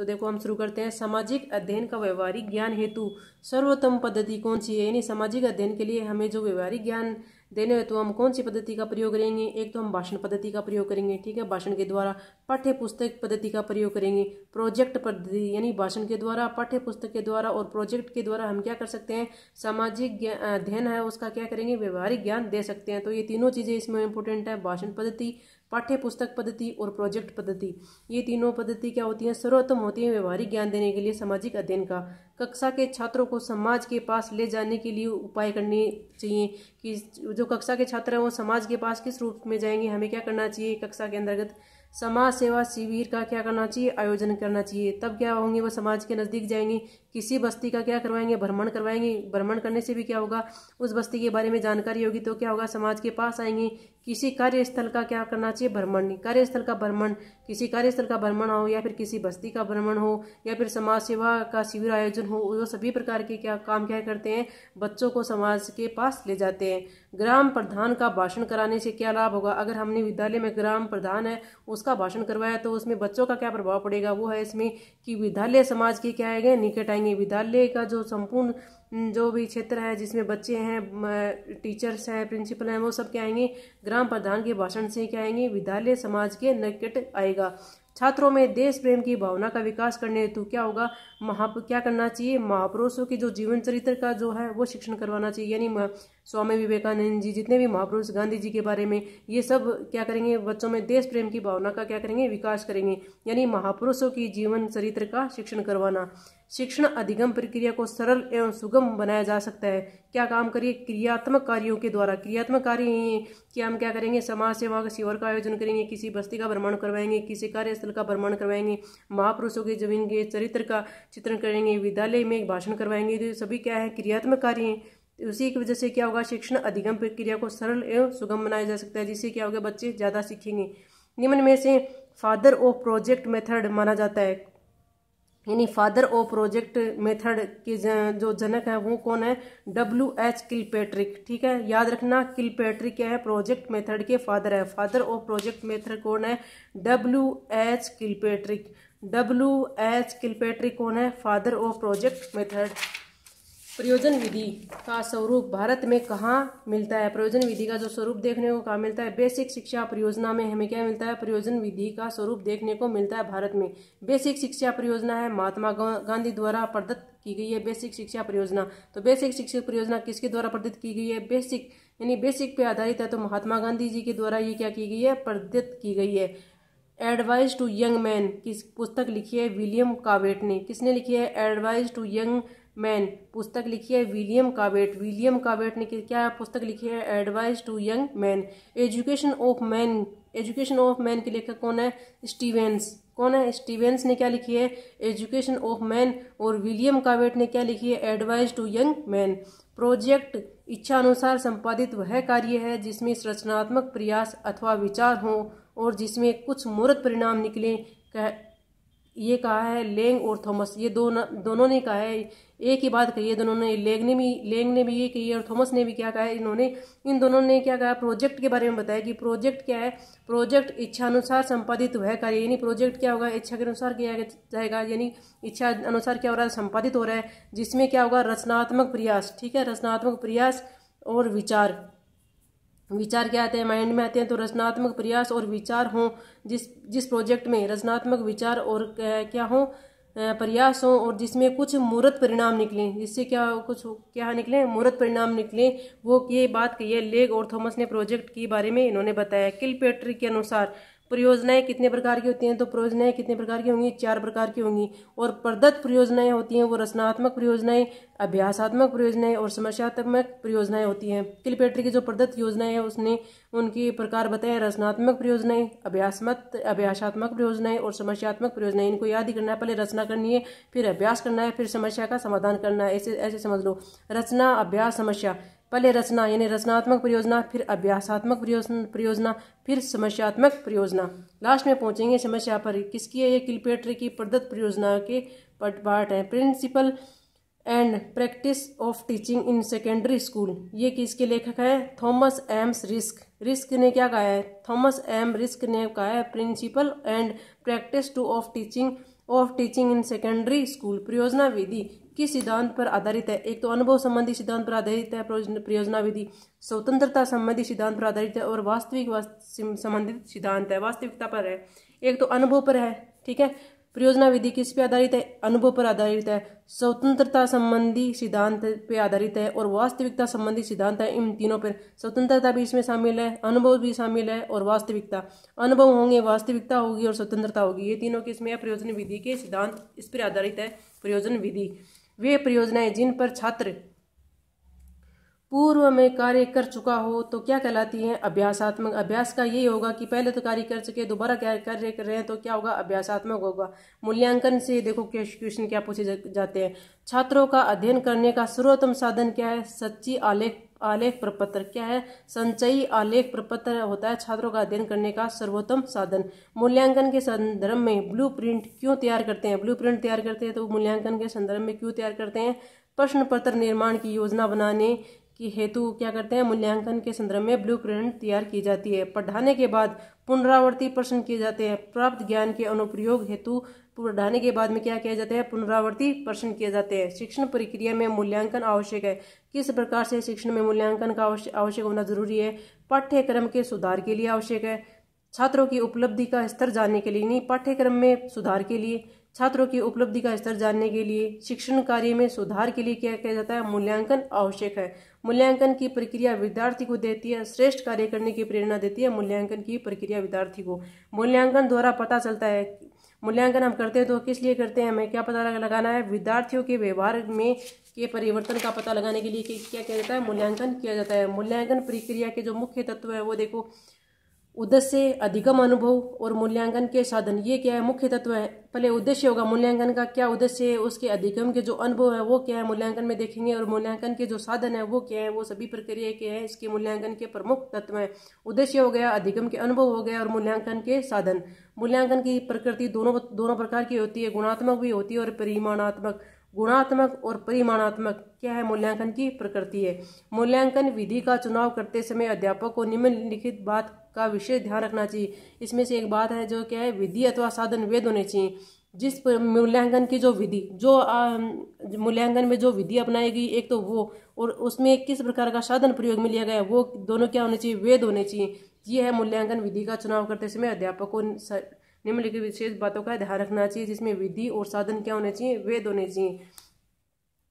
तो देखो हम शुरू करते हैं सामाजिक अध्ययन का व्यवहारिक ज्ञान हेतु सर्वोत्तम पद्धति कौन सी है यानी सामाजिक अध्ययन के लिए हमें जो व्यवहारिक ज्ञान देने हेतु तो हम कौन सी पद्धति का प्रयोग करेंगे एक तो हम भाषण पद्धति का प्रयोग करेंगे ठीक है भाषण के द्वारा पाठ्य पुस्तक पद्धति का प्रयोग करेंगे प्रोजेक्ट पद्धति यानी भाषण के द्वारा पाठ्य पुस्तक के द्वारा और प्रोजेक्ट के द्वारा हम क्या कर सकते हैं सामाजिक अध्ययन है उसका क्या करेंगे व्यवहारिक ज्ञान दे सकते हैं तो ये तीनों चीज़ें इसमें इंपॉर्टेंट है भाषण पद्धति पाठ्य पुस्तक पद्धति और प्रोजेक्ट पद्धति ये तीनों पद्धति क्या होती हैं सर्वोत्तम होती हैं व्यवहारिक ज्ञान देने के लिए सामाजिक अध्ययन का कक्षा के छात्रों को समाज के पास ले जाने के लिए उपाय करने चाहिए कि जो कक्षा के छात्र हैं वो समाज के पास किस रूप में जाएंगे हमें क्या करना चाहिए कक्षा के अंतर्गत समाज सेवा शिविर का क्या करना चाहिए आयोजन करना चाहिए तब क्या होंगे वो समाज के नज़दीक जाएंगे किसी बस्ती का क्या करवाएंगे भ्रमण करवाएंगे भ्रमण करने से भी क्या होगा उस बस्ती के बारे में जानकारी होगी तो क्या होगा समाज के पास आएंगे किसी कार्यस्थल का क्या करना चाहिए भ्रमण कार्यस्थल का भ्रमण किसी कार्यस्थल का भ्रमण हो या फिर किसी बस्ती का भ्रमण हो या फिर समाज सेवा का शिविर आयोजन हो वो सभी प्रकार के क्या काम क्या करते हैं बच्चों को समाज के पास ले जाते हैं ग्राम प्रधान का भाषण कराने से क्या लाभ होगा अगर हमने विद्यालय में ग्राम प्रधान है उसका भाषण करवाया तो उसमें बच्चों का क्या प्रभाव पड़ेगा वो है इसमें कि विद्यालय समाज के क्या आएंगे निकट आएंगे विद्यालय का जो संपूर्ण जो भी क्षेत्र है जिसमें बच्चे हैं टीचर्स हैं प्रिंसिपल हैं वो सब क्या आएंगे ग्राम प्रधान के भाषण से क्या आएंगे विद्यालय समाज के निकट आएगा छात्रों में देश प्रेम की भावना का विकास करने हेतु क्या होगा महा क्या करना चाहिए महापुरुषों की जो जीवन चरित्र का जो है वो शिक्षण करवाना चाहिए यानी स्वामी विवेकानंद जी जितने भी महापुरुष गांधी जी के बारे में ये सब क्या करेंगे बच्चों में देश प्रेम की भावना का क्या करेंगे विकास करेंगे यानी महापुरुषों की जीवन चरित्र का शिक्षण करवाना शिक्षण अधिगम प्रक्रिया को सरल एवं सुगम बनाया जा सकता है क्या काम करिए क्रियात्मक कार्यों के द्वारा क्रियात्मक कार्य कि हम क्या करेंगे समाज सेवा का शिविर का आयोजन करेंगे किसी बस्ती का भ्रमण करवाएंगे किसी कार्यस्थल का भ्रमण करवाएंगे महापुरुषों के जमीन के चरित्र का चित्रण करेंगे विद्यालय में एक भाषण करवाएंगे तो सभी क्या है क्रियात्मक कार्य हैं तो उसी की वजह से क्या होगा शिक्षण अधिगम प्रक्रिया को सरल एवं सुगम बनाया जा सकता है जिससे क्या होगा बच्चे ज़्यादा सीखेंगे निम्न में से फादर ऑफ प्रोजेक्ट मेथड माना जाता है यानी फादर ऑफ प्रोजेक्ट मेथड के जो जनक है वो कौन है डब्ल्यू एच किलपेट्रिक ठीक है याद रखना किलपेट्रिक क्या है प्रोजेक्ट मेथड के फादर है फादर ऑफ प्रोजेक्ट मेथड कौन है W H Kilpatrick W H Kilpatrick कौन है फादर ऑफ प्रोजेक्ट मेथड प्रयोजन विधि का स्वरूप भारत में कहाँ मिलता है प्रयोजन विधि का जो स्वरूप देखने को कहाँ मिलता है बेसिक शिक्षा परियोजना में हमें क्या मिलता है प्रयोजन विधि का स्वरूप देखने को मिलता है भारत में बेसिक शिक्षा परियोजना है महात्मा गांधी द्वारा प्रदत्त की गई है बेसिक शिक्षा परियोजना तो बेसिक शिक्षा परियोजना किसके द्वारा प्रदत्त की गई है बेसिक यानी बेसिक पे आधारित है तो महात्मा गांधी जी के द्वारा ये क्या की गई है प्रदत्त की गई है एडवाइस टू यंग मैन किस पुस्तक लिखी है विलियम कावेट ने किसने लिखी है एडवाइस टू यंग मैन पुस्तक लिखी है विलियम कावेट विलियम कावेट ने क्या पुस्तक लिखी है advice to young man education of man education of man के लेखक कौन है स्टीवेंस कौन है स्टीवेंस ने क्या लिखी है एजुकेशन ऑफ मैन और विलियम कावेट ने क्या लिखी है advice to young man project इच्छा अनुसार संपादित वह कार्य है जिसमें रचनात्मक प्रयास अथवा विचार हो और जिसमें कुछ मूर्त परिणाम निकले कह ये कहा है लेंग और थॉमस ये दोनों दोनों ने कहा है एक ही बात कही है दोनों ने लेग ने भी लेंग ने भी ये कही है और थॉमस ने भी क्या कहा है इन्होंने इन दोनों ने क्या कहा प्रोजेक्ट के बारे में बताया कि प्रोजेक्ट क्या है प्रोजेक्ट इच्छा अनुसार संपादित वह कार्य यानी प्रोजेक्ट क्या होगा इच्छा के अनुसार किया जाएगा यानी इच्छा अनुसार क्या हो रहा है संपादित हो रहा है जिसमें क्या होगा रचनात्मक प्रयास ठीक है रचनात्मक प्रयास और विचार विचार क्या आते हैं माइंड में आते हैं तो रचनात्मक प्रयास और विचार हों जिस जिस प्रोजेक्ट में रचनात्मक विचार और क्या हों प्रयास हों और जिसमें कुछ मूर्त परिणाम निकलें जिससे क्या कुछ क्या निकलें मूर्त परिणाम निकलें वो ये बात कही है लेग और थॉमस ने प्रोजेक्ट के बारे में इन्होंने बताया किल के अनुसार परियोजनाएं कितने प्रकार की होती हैं तो परियोजनाएं कितने प्रकार की होंगी चार प्रकार की होंगी और प्रदत्त परियोजनाएं होती हैं वो रचनात्मक परियोजनाएं अभ्यासात्मक परियोजनाएं और समस्यात्मक परियोजनाएं होती हैं किलपेट्री की जो प्रदत्त योजनाएं हैं उसने उनकी प्रकार बताए रचनात्मक परियोजनाएं अभ्यासमत अभ्यासात्मक परियोजनाएं और समस्यात्मक परियोजनाएं इनको याद ही करना है पहले रचना करनी है फिर अभ्यास करना है फिर समस्या का समाधान करना है ऐसे ऐसे समझ लो रचना अभ्यास समस्या पहले रचना यानी रचनात्मक परियोजना फिर अभ्यासात्मक परियोजना फिर समस्यात्मक परियोजना लास्ट में पहुंचेंगे समस्या पर किसकी है ये किलपेट्री की प्रदत्त परियोजना के पार्ट है principle and practice of teaching in secondary school ये किसके लेखक है थॉमस एम्स रिस्क रिस्क ने क्या कहा है थॉमस एम रिस्क ने कहा है principle and practice to of teaching of teaching in secondary school परियोजना विधि किस सिद्धांत पर आधारित है एक तो अनुभव संबंधी सिद्धांत पर आधारित है प्रयोजना विधि स्वतंत्रता संबंधी सिद्धांत पर आधारित है और वास्तविक संबंधित सिद्धांत है वास्तविकता पर है एक तो अनुभव पर है ठीक है प्रयोजना विधि किस पे आधारित है अनुभव पर आधारित है स्वतंत्रता संबंधी सिद्धांत पे आधारित है और वास्तविकता संबंधी सिद्धांत है इन तीनों पर स्वतंत्रता भी इसमें शामिल है अनुभव भी शामिल है और वास्तविकता अनुभव होंगे वास्तविकता होगी और स्वतंत्रता होगी ये तीनों किस्में प्रयोजन विधि के सिद्धांत इस पर आधारित है प्रयोजन विधि वे परियोजनाएं जिन पर छात्र पूर्व में कार्य कर चुका हो तो क्या कहलाती है अभ्यासात्मक अभ्यास का यही होगा कि पहले तो कार्य कर चुके दोबारा क्या कार्य कर रहे हैं तो क्या होगा अभ्यासात्मक होगा मूल्यांकन से देखो क्वेश्चन क्या पूछे जाते हैं छात्रों का अध्ययन करने का सर्वोत्तम साधन क्या है सच्ची आलेख आलेख प्रपत्र क्या है संचयी आलेख प्रपत्र होता है छात्रों का अध्ययन करने का सर्वोत्तम साधन मूल्यांकन के संदर्भ में ब्लू क्यों तैयार करते हैं ब्लू तैयार करते हैं तो मूल्यांकन के संदर्भ में क्यों तैयार करते हैं प्रश्न पत्र निर्माण की योजना बनाने की हेतु क्या करते हैं मूल्यांकन के संदर्भ में ब्लू तैयार की जाती है पढ़ाने के बाद पुनरावर्ती प्रश्न किए जाते हैं प्राप्त ज्ञान के अनुप्रयोग हेतु पढ़ाने के बाद में क्या किया जाता है पुनरावर्ती प्रश्न किए जाते हैं शिक्षण प्रक्रिया में मूल्यांकन आवश्यक है किस प्रकार से शिक्षण में मूल्यांकन का आवश्यक होना जरूरी है पाठ्यक्रम के सुधार के लिए आवश्यक है छात्रों की उपलब्धि का स्तर जानने के लिए नहीं पाठ्यक्रम में सुधार के लिए छात्रों की उपलब्धि का स्तर जानने के लिए शिक्षण कार्य में सुधार के लिए क्या किया जाता है मूल्यांकन आवश्यक है मूल्यांकन की प्रक्रिया विद्यार्थी को देती है श्रेष्ठ कार्य करने की प्रेरणा देती है मूल्यांकन की प्रक्रिया विद्यार्थी को मूल्यांकन द्वारा पता चलता है मूल्यांकन हम करते हैं तो किस लिए करते हैं हमें क्या पता लगाना है विद्यार्थियों के व्यवहार में के परिवर्तन का पता लगाने के लिए क्या किया जाता है मूल्यांकन किया जाता है मूल्यांकन प्रक्रिया के जो मुख्य तत्व है वो देखो उद्देश्य अधिगम अनुभव और मूल्यांकन के साधन ये क्या है मुख्य तत्व है पहले उद्देश्य होगा मूल्यांकन का क्या उद्देश्य है उसके अधिगम के जो अनुभव है वो क्या है मूल्यांकन में देखेंगे और मूल्यांकन के जो साधन है वो क्या है वो सभी प्रक्रिया के हैं इसके मूल्यांकन के प्रमुख तत्व हैं उद्देश्य हो गया अधिगम के अनुभव हो गया और मूल्यांकन के साधन मूल्यांकन की प्रकृति दोनों दोनों प्रकार की होती है गुणात्मक भी होती है और परिमाणात्मक गुणात्मक और परिमाणात्मक क्या है मूल्यांकन की प्रकृति है मूल्यांकन विधि का चुनाव करते समय अध्यापक को निम्नलिखित बात का विशेष ध्यान रखना चाहिए इसमें से एक बात है जो क्या है विधि अथवा साधन वेद होने चाहिए जिस मूल्यांकन की जो विधि जो मूल्यांकन में जो विधि अपनाई गई एक तो वो और उसमें किस प्रकार का साधन प्रयोग में लिया गया वो दोनों क्या होने चाहिए वेद होने चाहिए ये है मूल्यांकन विधि का चुनाव करते समय अध्यापक को निम्नलिखित विशेष बातों का ध्यान रखना चाहिए जिसमें विधि और साधन क्या होने चाहिए वेद होने चाहिए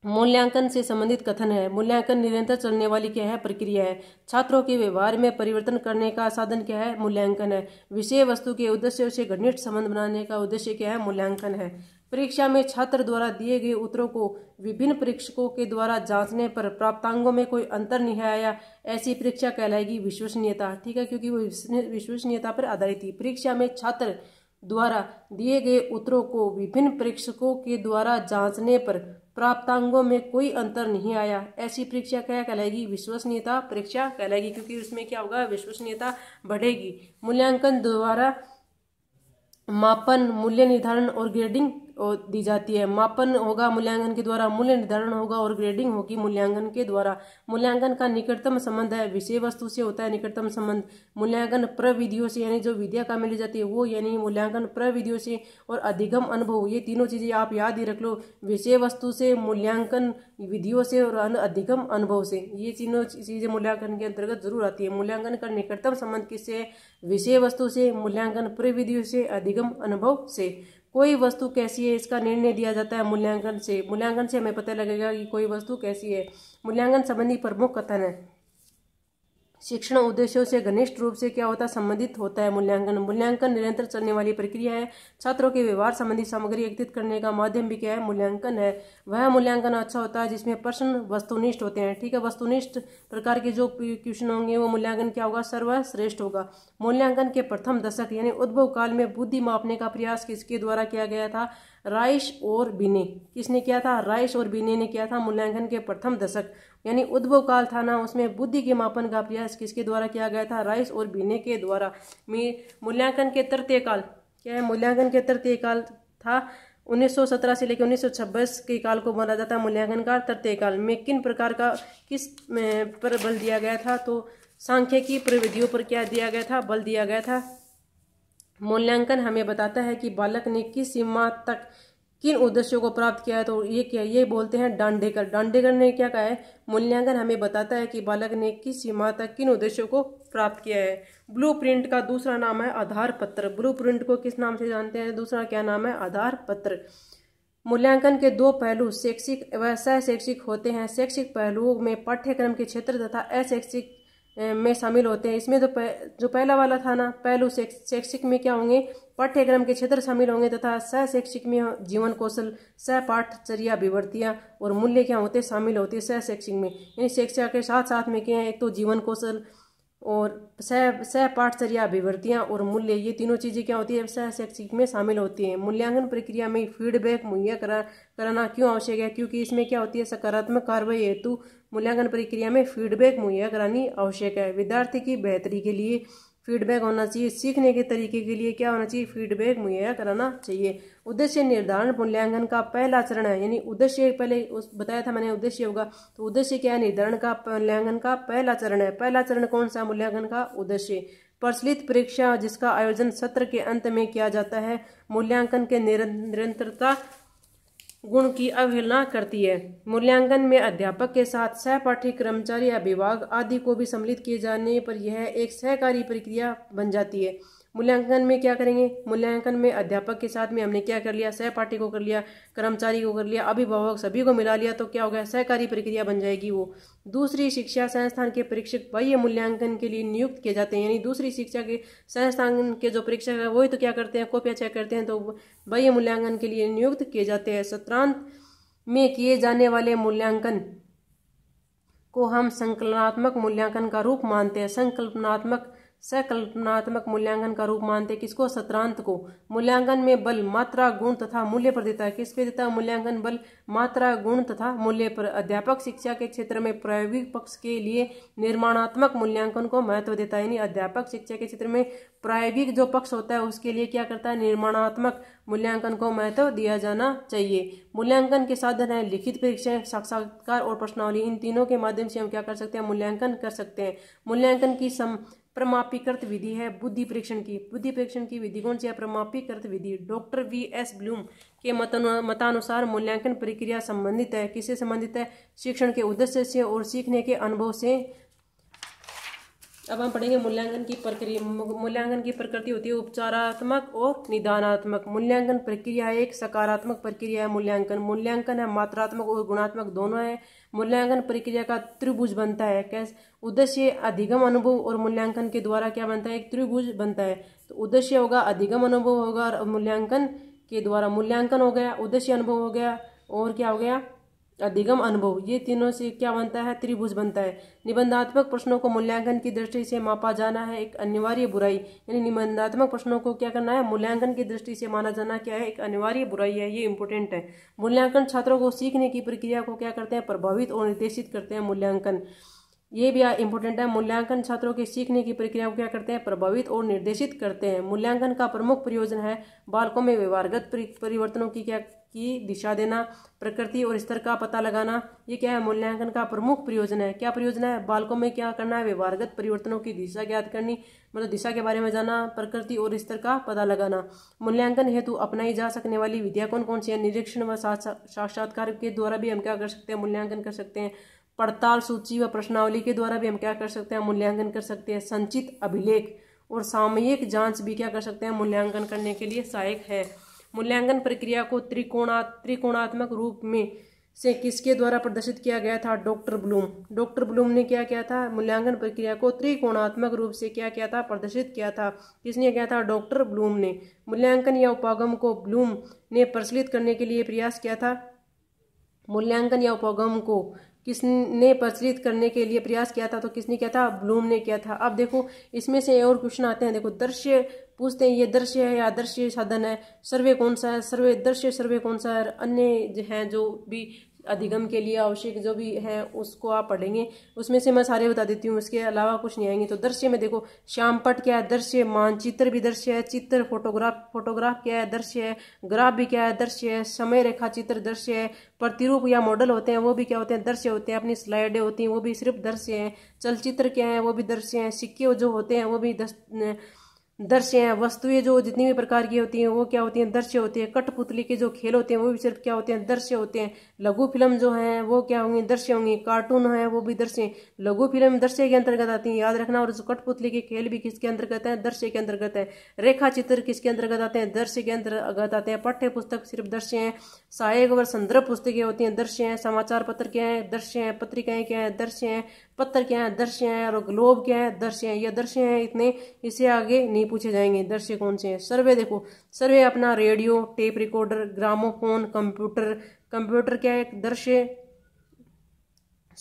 मूल्यांकन से संबंधित कथन है मूल्यांकन निरंतर चलने वाली क्या है प्रक्रिया है छात्रों के व्यवहार में परिवर्तन करने का साधन क्या है मूल्यांकन है विषय वस्तु के उद्देश्य से घनिष्ठ संबंध बनाने का उद्देश्य क्या है मूल्यांकन है परीक्षा में छात्र द्वारा दिए गए उत्तरों को विभिन्न परीक्षकों के द्वारा जांचने पर प्राप्तांगों में कोई अंतर नहीं आया ऐसी परीक्षा कहलाएगी विश्वसनीयता ठीक है क्योंकि वो विश्वसनीयता पर आधारित थी परीक्षा में छात्र द्वारा दिए गए उत्तरों को विभिन्न परीक्षकों के द्वारा जांचने पर प्राप्तांगों में कोई अंतर नहीं आया ऐसी परीक्षा क्या कहलाएगी विश्वसनीयता परीक्षा कहलाएगी क्योंकि उसमें क्या होगा विश्वसनीयता बढ़ेगी मूल्यांकन द्वारा मापन मूल्य निर्धारण और ग्रेडिंग दी जाती है मापन होगा मूल्यांकन के द्वारा मूल्य निर्धारण होगा और ग्रेडिंग होगी मूल्यांकन के द्वारा मूल्यांकन का निकटतम संबंध है विषय वस्तु से होता है निकटतम संबंध मूल्यांकन प्रविधियों से यानी जो विद्या का मिली जाती है वो यानी मूल्यांकन प्रविधियों से और अधिगम अनुभव ये तीनों चीज़ें आप याद ही रख लो विषय वस्तु से मूल्यांकन विधियों से और अधिगम अनुभव से ये तीनों चीज़ें मूल्यांकन के अंतर्गत जरूर आती है मूल्यांकन का निकटतम संबंध किससे विषय वस्तु से मूल्यांकन प्रविधियों से अधिगम अनुभव से कोई वस्तु कैसी है इसका निर्णय दिया जाता है मूल्यांकन से मूल्यांकन से हमें पता लगेगा कि कोई वस्तु कैसी है मूल्यांकन संबंधी प्रमुख कथन है शिक्षण उद्देश्यों से घनिष्ठ रूप से क्या होता है संबंधित होता है मूल्यांकन मूल्यांकन निरंतर चलने वाली प्रक्रिया है छात्रों के व्यवहार संबंधी सामग्री एकत्रित करने का माध्यम भी क्या है मूल्यांकन है वह मूल्यांकन अच्छा होता है जिसमें प्रश्न वस्तुनिष्ठ होते हैं ठीक है वस्तुनिष्ठ प्रकार के जो क्वेश्चन होंगे वो मूल्यांकन क्या होगा सर्वश्रेष्ठ होगा मूल्यांकन के प्रथम दशक यानी उद्भव काल में बुद्धि मापने का प्रयास किसके द्वारा किया गया था राइश और बिने किसने किया था राइश और बिने ने किया था मूल्यांकन के प्रथम दशक यानी उद्भव काल था ना उसमें बुद्धि के मापन का प्रयास किसके द्वारा किया गया था राइस और बीने के द्वारा मूल्यांकन के तृतीय काल क्या है मूल्यांकन के तृतीय काल था 1917 से लेकर 1926 के काल को माना जाता है मूल्यांकन का तृतीय काल में किन प्रकार का किस पर बल दिया गया था तो सांख्यिकी प्रविधियों पर क्या दिया गया था बल दिया गया था मूल्यांकन हमें बताता है कि बालक ने किस सीमा तक किन उद्देश्यों को प्राप्त किया है तो ये क्या ये बोलते हैं डांडेकर डांडेकर ने क्या कहा है मूल्यांकन हमें बताता है कि बालक ने किस सीमा तक किन उद्देश्यों को प्राप्त किया है ब्लूप्रिंट का दूसरा नाम है आधार पत्र ब्लूप्रिंट को किस नाम से जानते हैं दूसरा क्या नाम है आधार पत्र मूल्यांकन के दो पहलू शैक्षिक व सशैक्षिक होते हैं शैक्षिक पहलुओं में पाठ्यक्रम के क्षेत्र तथा अशैक्षिक में शामिल होते हैं इसमें जो पह, जो पहला वाला था ना पहलू शैक्षिक में क्या होंगे पाठ्यक्रम के क्षेत्र शामिल होंगे तथा शैक्षिक में जीवन कौशल पाठचर्या विवर्तियाँ और मूल्य क्या होते शामिल होते हैं सशैक्षिक में यानी शिक्षा के साथ साथ में क्या है एक तो जीवन कौशल और सह पाठचर्या विवर्तियाँ और मूल्य ये तीनों चीज़ें क्या होती है सह शैक्षिक में शामिल होती हैं मूल्यांकन प्रक्रिया में फीडबैक मुहैया करा कराना क्यों आवश्यक है क्योंकि इसमें क्या होती है सकारात्मक कार्रवाई हेतु मूल्यांकन प्रक्रिया में फीडबैक मुहैया करानी आवश्यक है विद्यार्थी की बेहतरी के लिए फीडबैक होना चाहिए सीखने के तरीके के लिए क्या होना चाहिए फीडबैक मुहैया कराना चाहिए उद्देश्य निर्धारण मूल्यांकन का पहला चरण है यानी उद्देश्य पहले उस बताया था मैंने उद्देश्य होगा तो उद्देश्य क्या है निर्धारण का मूल्यांकन का पहला चरण है पहला चरण कौन सा मूल्यांकन का उद्देश्य प्रचलित परीक्षा जिसका आयोजन सत्र के अंत में किया जाता है मूल्यांकन के निरंतरता गुण की अवहेलना करती है मूल्यांकन में अध्यापक के साथ सहपाठी कर्मचारी या विभाग आदि को भी सम्मिलित किए जाने पर यह एक सहकारी प्रक्रिया बन जाती है मूल्यांकन में क्या करेंगे मूल्यांकन में अध्यापक के साथ में हमने क्या कर लिया सहपाठी को कर लिया कर्मचारी को कर लिया अभिभावक सभी को मिला लिया तो क्या हो गया सहकारी प्रक्रिया बन जाएगी वो दूसरी शिक्षा संस्थान के परीक्षक वही मूल्यांकन के लिए नियुक्त किए जाते हैं यानी दूसरी शिक्षा के संस्थान के जो परीक्षक है वही तो क्या करते हैं कॉपियाँ चेक करते हैं तो वही मूल्यांकन के लिए नियुक्त किए जाते हैं सत्रांत में किए जाने वाले मूल्यांकन को हम संकलनात्मक मूल्यांकन का रूप मानते हैं संकल्पनात्मक सकल्पनात्मक मूल्यांकन का रूप मानते किसको सत्रांत को मूल्यांकन में बल मात्रा गुण तथा मूल्य पर देता है किस पे देता है मूल्यांकन बल मात्रा गुण तथा मूल्य पर अध्यापक शिक्षा के क्षेत्र में प्रायोगिक पक्ष के लिए निर्माणात्मक मूल्यांकन को महत्व देता है यानी अध्यापक शिक्षा के क्षेत्र में प्रायोगिक जो पक्ष होता है उसके लिए क्या करता है निर्माणात्मक मूल्यांकन को महत्व दिया जाना चाहिए मूल्यांकन के साधन है लिखित परीक्षा साक्षात्कार और प्रश्नावली इन तीनों के माध्यम से हम क्या कर सकते हैं मूल्यांकन कर सकते हैं मूल्यांकन की सम प्रमापीकृत विधि है बुद्धि परीक्षण की बुद्धि परीक्षण की विधि कौन सी है प्रमापीकृत विधि डॉक्टर वी एस ब्लूम के मतानुसार मूल्यांकन प्रक्रिया संबंधित है किससे संबंधित है शिक्षण के उद्देश्य से और सीखने के अनुभव से अब हम पढ़ेंगे मूल्यांकन की प्रक्रिया मूल्यांकन की प्रकृति होती है उपचारात्मक और निदानात्मक मूल्यांकन प्रक्रिया है एक सकारात्मक प्रक्रिया है मूल्यांकन मूल्यांकन है मात्रात्मक और गुणात्मक दोनों है मूल्यांकन प्रक्रिया का त्रिभुज बनता है कैसे उद्देश्य अधिगम अनुभव और मूल्यांकन के द्वारा क्या बनता है एक त्रिभुज बनता है तो उद्देश्य होगा अधिगम अनुभव होगा और मूल्यांकन के द्वारा मूल्यांकन हो गया उद्देश्य अनुभव हो गया और क्या हो गया अधिगम अनुभव ये तीनों से क्या बनता है त्रिभुज बनता है निबंधात्मक प्रश्नों को मूल्यांकन की दृष्टि से मापा जाना है एक अनिवार्य बुराई यानी निबंधात्मक प्रश्नों को क्या करना है मूल्यांकन की दृष्टि से माना जाना क्या है एक अनिवार्य बुराई है ये इंपॉर्टेंट है मूल्यांकन छात्रों को सीखने की प्रक्रिया को क्या करते हैं प्रभावित और निर्देशित करते हैं मूल्यांकन ये भी इंपॉर्टेंट है मूल्यांकन छात्रों के सीखने की प्रक्रिया को क्या करते हैं प्रभावित और निर्देशित करते हैं मूल्यांकन का प्रमुख प्रयोजन है बालकों में व्यवहारगत परिवर्तनों की क्या की दिशा देना प्रकृति और स्तर का पता लगाना ये क्या है मूल्यांकन का प्रमुख प्रयोजन है क्या प्रयोजन है बालकों में क्या करना है व्यवहारगत परिवर्तनों की दिशा ज्ञात करनी मतलब दिशा के बारे में जाना प्रकृति और स्तर का पता लगाना मूल्यांकन हेतु अपनाई जा सकने वाली विधियाँ कौन कौन सी है निरीक्षण व साक्षात्कार के द्वारा भी हम क्या कर सकते हैं मूल्यांकन कर सकते हैं पड़ताल सूची व प्रश्नावली के द्वारा भी हम क्या कर सकते हैं मूल्यांकन कर सकते हैं संचित अभिलेख और सामयिक जांच भी क्या कर सकते हैं मूल्यांकन करने के लिए सहायक है मूल्यांकन प्रक्रिया को त्रिकोणा त्रिकोणात्मक रूप में से किसके द्वारा प्रदर्शित किया गया था डॉक्टर ब्लूम डॉक्टर ब्लूम ने क्या किया था मूल्यांकन प्रक्रिया को त्रिकोणात्मक रूप से क्या किया था प्रदर्शित किया था किसने किया था डॉक्टर ब्लूम ने मूल्यांकन या उपागम को ब्लूम ने प्रचलित करने के लिए प्रयास किया था मूल्यांकन या उपागम को किसने प्रचलित करने के लिए प्रयास किया था तो किसने किया था ब्लूम ने किया था अब देखो इसमें से और क्वेश्चन आते हैं देखो दृश्य पूछते हैं ये दृश्य है या दृश्य साधन है सर्वे कौन सा है सर्वे दृश्य सर्वे कौन सा है अन्य जो हैं जो भी अधिगम के लिए आवश्यक जो भी है उसको आप पढ़ेंगे उसमें से मैं सारे बता देती हूँ उसके अलावा कुछ नहीं आएंगे तो दृश्य में देखो श्यामपट क्या है दृश्य मानचित्र भी दृश्य है चित्र फोटोग्राफ फोटोग्राफ क्या है दृश्य है ग्राफ भी क्या है दृश्य है समय रेखा चित्र दृश्य है प्रतिरूप या मॉडल होते हैं वो भी क्या होते हैं दृश्य होते हैं अपनी स्लाइडें होती हैं वो भी सिर्फ दृश्य हैं चलचित्र क्या है वो भी दृश्य हैं सिक्के जो होते हैं वो भी दृश्य हैं वस्तुएं जो जितनी भी प्रकार की होती हैं वो क्या होती हैं दृश्य होते हैं कठपुतली के जो खेल होते हैं वो भी सिर्फ क्या होते हैं दृश्य होते हैं लघु फिल्म जो है वो क्या होंगी दृश्य होंगी कार्टून है वो भी दृश्य लघु फिल्म दृश्य के अंतर्गत आती है याद रखना और कठपुतली के खेल भी किसके अंतर्गत है दृश्य के अंतर्गत है रेखा चित्र किसके अंतर्गत आते हैं दृश्य के अंतर्गत आते हैं पाठ्य पुस्तक सिर्फ दृश्य है सहायक और संदर्भ पुस्तकें होती हैं दृश्य हैं समाचार पत्र क्या है दृश्य हैं पत्रिकाएं क्या है दृश्य हैं पत्र क्या है दृश्य हैं और ग्लोब क्या है दृश्य हैं यह दृश्य हैं इतने इसे आगे नहीं पूछे जाएंगे दृश्य कौन से हैं सर्वे देखो सर्वे अपना radio tape recorder gramophone computer computer क्या है एक दृश्य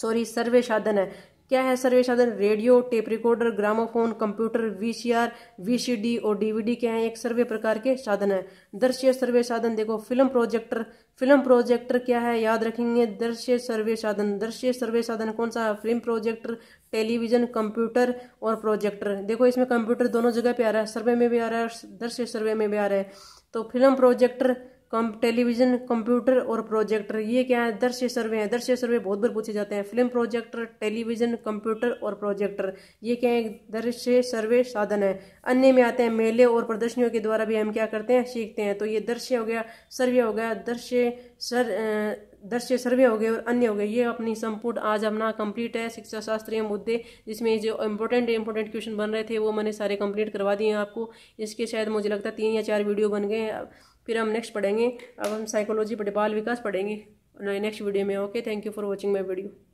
सॉरी सर्वे साधन है क्या है सर्वे साधन radio tape recorder gramophone computer VCR VCD और डीवीडी क्या है एक सर्वे प्रकार के साधन है दृश्य सर्वे साधन देखो फिल्म प्रोजेक्टर फिल्म प्रोजेक्टर क्या है याद रखेंगे दृश्य सर्वे साधन दृश्य सर्वे साधन कौन सा है फिल्म प्रोजेक्टर टेलीविजन कंप्यूटर और प्रोजेक्टर देखो इसमें कंप्यूटर दोनों जगह पे आ रहा है सर्वे में भी आ रहा है दृश्य सर्वे में भी आ रहा है तो film projector cum television computer और प्रोजेक्टर ये क्या है दृश्य सर्वे हैं दृश्य सर्वे बहुत बार पूछे जाते हैं फिल्म प्रोजेक्टर टेलीविजन कंप्यूटर और प्रोजेक्टर ये क्या है दृश्य सर्वे साधन है अन्य में आते हैं मेले और प्रदर्शनियों के द्वारा भी हम क्या करते हैं सीखते हैं तो ये दृश्य हो गया सर्वे हो गया दृश्य सर दृश्य सर्वे हो गए और अन्य हो गए ये अपनी संपूर्ण आज अपना कंप्लीट है शिक्षा शास्त्रीय मुद्दे जिसमें जो इम्पोर्टेंट इम्पोर्टेंट क्वेश्चन बन रहे थे वो मैंने सारे कंप्लीट करवा दिए हैं आपको इसके शायद मुझे लगता है तीन या चार वीडियो बन गए फिर हम नेक्स्ट पढ़ेंगे अब हम साइकोलॉजी पढ़े बाल विकास पढ़ेंगे नेक्स्ट वीडियो में okay thank you for watching my video